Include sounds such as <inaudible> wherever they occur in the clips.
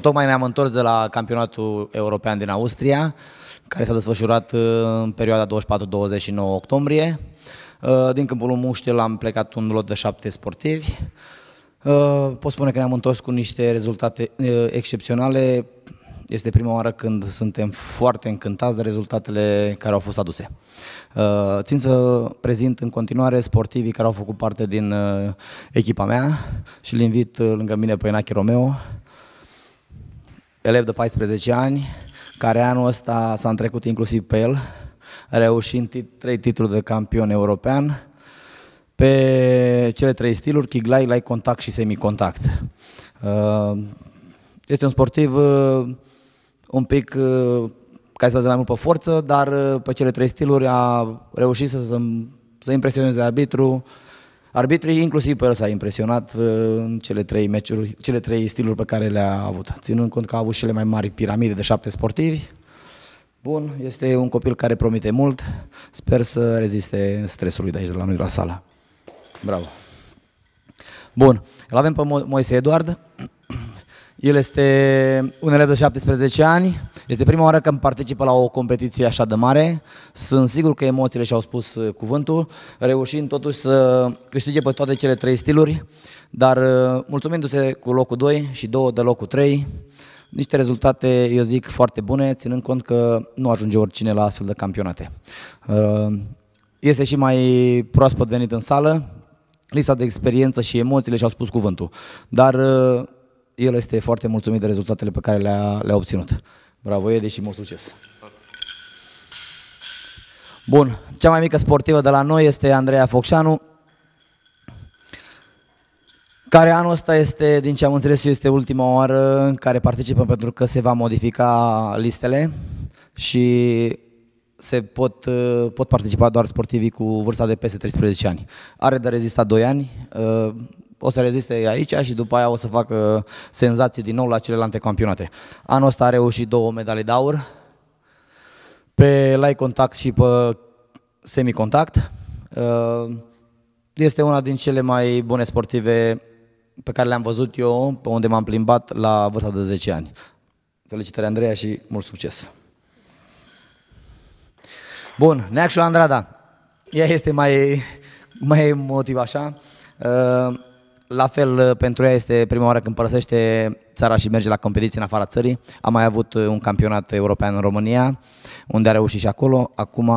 Tocmai ne-am întors de la campionatul european din Austria, care s-a desfășurat uh, în perioada 24-29 octombrie. Uh, din Câmpul Muștel am plecat un lot de șapte sportivi. Uh, pot spune că ne-am întors cu niște rezultate excepționale. Este prima oară când suntem foarte încântați de rezultatele care au fost aduse. Țin să prezint în continuare sportivii care au făcut parte din echipa mea și îl invit lângă mine pe Enache Romeo, elev de 14 ani, care anul ăsta s-a întrecut inclusiv pe el, reușind trei titluri de campion european pe cele trei stiluri, kiglai, lai contact și semicontact. Uh, este un sportiv uh, un pic uh, care se bazează mai mult pe forță, dar pe cele trei stiluri a reușit să, să impresioneze arbitru, Arbitrii inclusiv pe el s-a impresionat uh, în cele trei meciuri, cele trei stiluri pe care le-a avut, ținând cont că a avut cele mai mari piramide de șapte sportivi. Bun, este un copil care promite mult, sper să reziste stresului de aici, de la noi, de la sala. Bravo! Bun, îl avem pe Moise Eduard, el este un elev de 17 ani, este prima oară când participă la o competiție așa de mare, sunt sigur că emoțiile și-au spus uh, cuvântul, reușind totuși să câștige pe toate cele trei stiluri, dar uh, mulțumindu-se cu locul 2 și două de locul 3, niște rezultate, eu zic, foarte bune, ținând cont că nu ajunge oricine la astfel de campionate. Uh, este și mai proaspăt venit în sală, lipsa de experiență și emoțiile și-au spus cuvântul. Dar el este foarte mulțumit de rezultatele pe care le-a, le obținut. Bravo, Edi și mult succes! Bun, cea mai mică sportivă de la noi este Andreea Focșanu, care anul ăsta este, din ce am înțeles eu, este ultima oară în care participăm pentru că se va modifica listele și se pot, pot participa doar sportivii cu vârsta de peste 13 ani. Are de rezistat 2 ani, o să reziste aici și după aia o să facă senzații din nou la celelalte campionate. Anul ăsta a reușit două medalii de aur, pe light contact și pe semicontact. Uh, este una din cele mai bune sportive pe care le-am văzut eu, pe unde m-am plimbat la vârsta de 10 ani. Felicitări, Andreea, și mult succes! Bun, Neacșu Andrada. Ea este mai, mai motiv așa. Uh, la fel, uh, pentru ea este prima oară când părăsește țara și merge la competiții în afara țării. Am mai avut uh, un campionat european în România, unde a reușit și acolo. Acum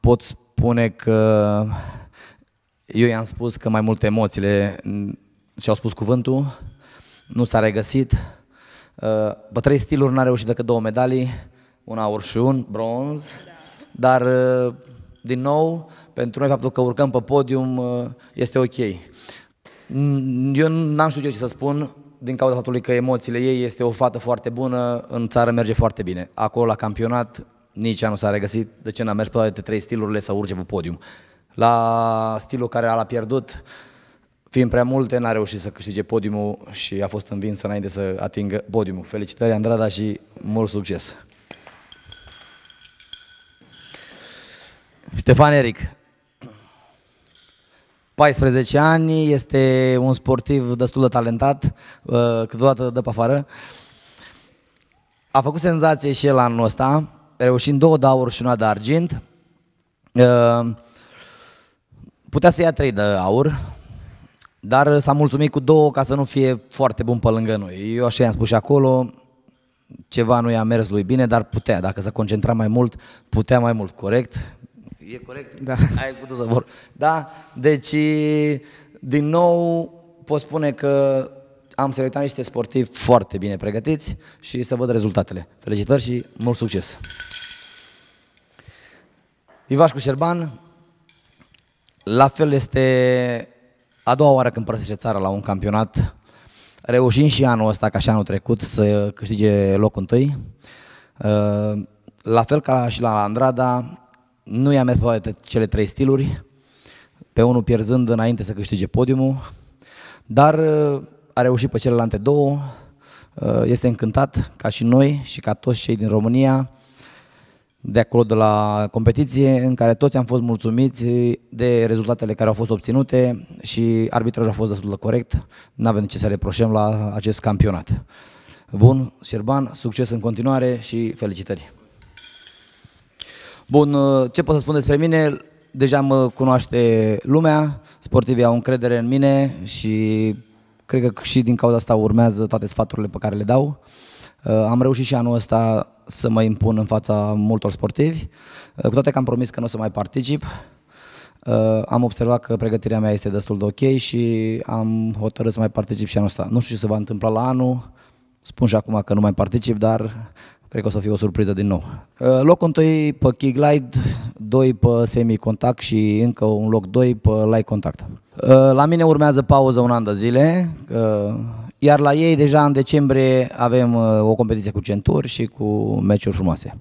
pot spune că eu i-am spus că mai multe emoțiile mm, și-au spus cuvântul, nu s-a regăsit. Pe uh, trei stiluri n-a reușit decât două medalii, un aur și un bronz, dar din nou, pentru noi faptul că urcăm pe podium este ok. Mm, eu n-am știut eu ce să spun din cauza faptului că emoțiile ei este o fată foarte bună, în țară merge foarte bine. Acolo la campionat nici ea nu s-a regăsit, de ce n-a mers pe toate trei stilurile să urce pe podium. La stilul care l-a pierdut, fiind prea multe, n-a reușit să câștige podiumul și a fost învinsă înainte să atingă podiumul. Felicitări, Andrada, și mult succes! Ștefan Eric, 14 ani, este un sportiv destul de talentat, uh, câteodată dă pe afară. A făcut senzație și el anul ăsta, reușind două de aur și una de argint. Uh, putea să ia trei de aur, dar s-a mulțumit cu două ca să nu fie foarte bun pe lângă noi. Eu așa i-am spus și acolo, ceva nu i-a mers lui bine, dar putea, dacă se concentra mai mult, putea mai mult, corect? E corect? Da. <laughs> Ai putut să vor. Da? Deci, din nou, pot spune că am selectat niște sportivi foarte bine pregătiți și să văd rezultatele. Felicitări și mult succes! Ivașcu Șerban, la fel este a doua oară când părăsește țara la un campionat, reușind și anul ăsta, ca și anul trecut, să câștige locul întâi. Uh, la fel ca și la Andrada, nu i-a mers poate cele trei stiluri, pe unul pierzând înainte să câștige podiumul, dar uh, a reușit pe celelalte două, uh, este încântat ca și noi și ca toți cei din România de acolo de la competiție în care toți am fost mulțumiți de rezultatele care au fost obținute și arbitrajul a fost destul de corect, nu avem ce să reproșăm la acest campionat. Bun, Șerban, succes în continuare și felicitări! Bun, uh, ce pot să spun despre mine? Deja mă cunoaște lumea, sportivii au încredere în mine și cred că și din cauza asta urmează toate sfaturile pe care le dau. Uh, am reușit și anul ăsta să mă impun în fața multor sportivi, uh, cu toate că am promis că nu o să mai particip. Am observat că pregătirea mea este destul de ok și am hotărât să mai particip și anul ăsta. Nu știu ce se va întâmpla la anul, spun și acum că nu mai particip, dar Cred că o să fie o surpriză din nou. Uh, locul întâi pe Kiglide, Glide, 2 pe semi-contact și încă un loc 2 pe light contact. Uh, la mine urmează pauză un an de zile, uh, iar la ei deja în decembrie avem o competiție cu centuri și cu meciuri frumoase.